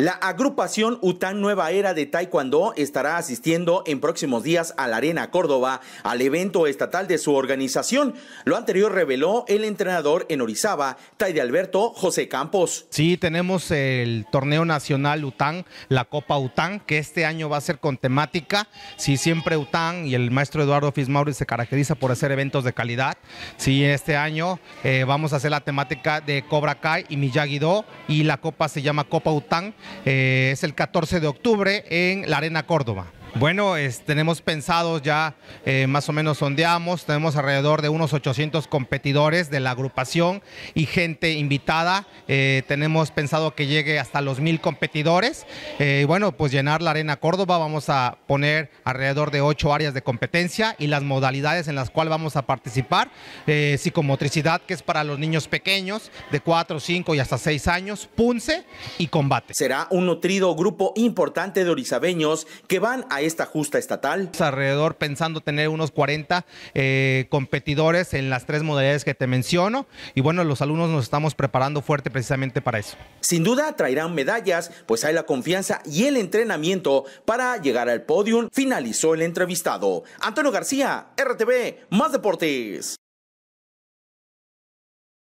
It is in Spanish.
La agrupación UTAN Nueva Era de Taekwondo estará asistiendo en próximos días a la Arena Córdoba al evento estatal de su organización. Lo anterior reveló el entrenador en Orizaba, Tai de Alberto José Campos. Sí, tenemos el torneo nacional UTAN, la Copa UTAN, que este año va a ser con temática. sí, siempre UTAN y el maestro Eduardo Fismauri se caracteriza por hacer eventos de calidad, sí, este año eh, vamos a hacer la temática de Cobra Kai y Miyagi-Do y la copa se llama Copa UTAN eh, es el 14 de octubre en la Arena Córdoba. Bueno, tenemos pensado ya, eh, más o menos sondeamos, tenemos alrededor de unos 800 competidores de la agrupación y gente invitada. Eh, tenemos pensado que llegue hasta los mil competidores. Eh, y bueno, pues llenar la Arena Córdoba, vamos a poner alrededor de ocho áreas de competencia y las modalidades en las cuales vamos a participar. psicomotricidad, que es para los niños pequeños, de 4, 5 y hasta 6 años, punce y combate. Será un nutrido grupo importante de orizabeños que van a esta justa estatal? Alrededor pensando tener unos 40 eh, competidores en las tres modalidades que te menciono y bueno, los alumnos nos estamos preparando fuerte precisamente para eso. Sin duda traerán medallas, pues hay la confianza y el entrenamiento para llegar al podium, finalizó el entrevistado. Antonio García, RTV, más deportes.